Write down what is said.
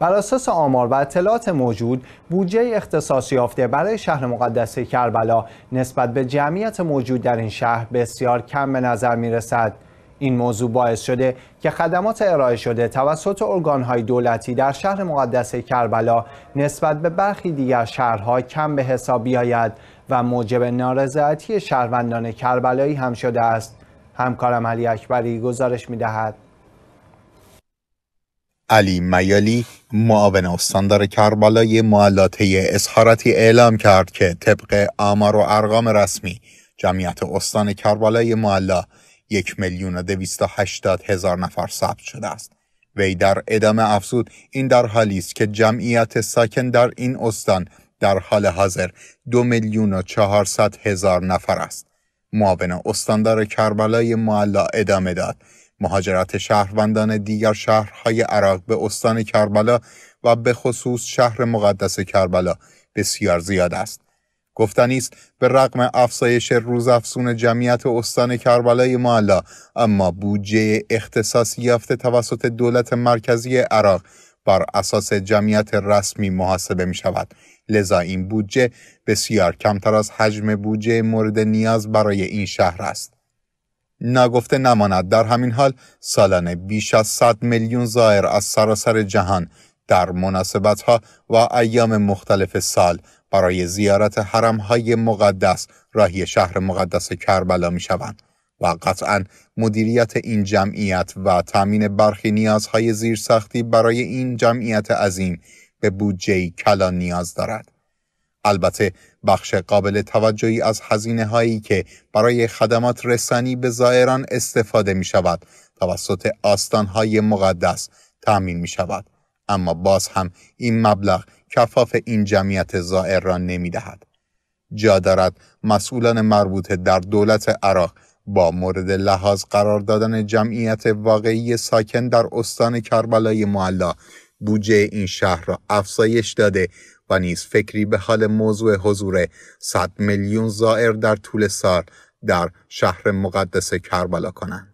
بر اساس آمار و اطلاعات موجود بودجه اختصاص یافته برای شهر مقدس کربلا نسبت به جمعیت موجود در این شهر بسیار کم به نظر می رسد. این موضوع باعث شده که خدمات ارائه شده توسط ارگانهای دولتی در شهر مقدس کربلا نسبت به برخی دیگر شهرها کم به حساب بیاید و موجب نارضایتی شهروندان کربلایی هم شده است. همکارم علی اکبری گزارش می دهد. علی میالی معاون استاندار کربلای معلاته اظهاراتی اعلام کرد که طبق آمار و ارقام رسمی جمعیت استان کربلای معلا یک میلیون و دویست هشتاد هزار نفر ثبت شده است وی در ادامه افزود این در حالی است که جمعیت ساکن در این استان در حال حاضر دو میلیون و چهارصد هزار نفر است معاون استاندار کربلای معلا ادامه داد مهاجرت شهروندان دیگر شهرهای عراق به استان کربلا و به خصوص شهر مقدس کربلا بسیار زیاد است. گفتنی است به رغم افزایش روزافزون جمعیت استان کربلای معلا اما بودجه اختصاصی یافته توسط دولت مرکزی عراق بر اساس جمعیت رسمی محاسبه می شود لذا این بودجه بسیار کمتر از حجم بودجه مورد نیاز برای این شهر است نگفته نماند در همین حال سالانه بیش از 100 میلیون زائر از سراسر جهان در مناسبت ها و ایام مختلف سال برای زیارت حرم های مقدس راهی شهر مقدس کربلا می شوند و قطعا مدیریت این جمعیت و تامین برخی نیازهای زیرساختی برای این جمعیت عظیم به بودجه کلان نیاز دارد. البته بخش قابل توجهی از هزینه هایی که برای خدمات رسانی به زائران استفاده می شود توسط آستان های مقدس تأمین می شود اما باز هم این مبلغ کفاف این جمعیت زائر را نمی دهد. جا دارد مسئولان مربوطه در دولت عراق با مورد لحاظ قرار دادن جمعیت واقعی ساکن در استان کربلای معلا بودجه این شهر را افزایش داده و نیز فکری به حال موضوع حضور 100 میلیون زائر در طول سال در شهر مقدس کربلا کنند.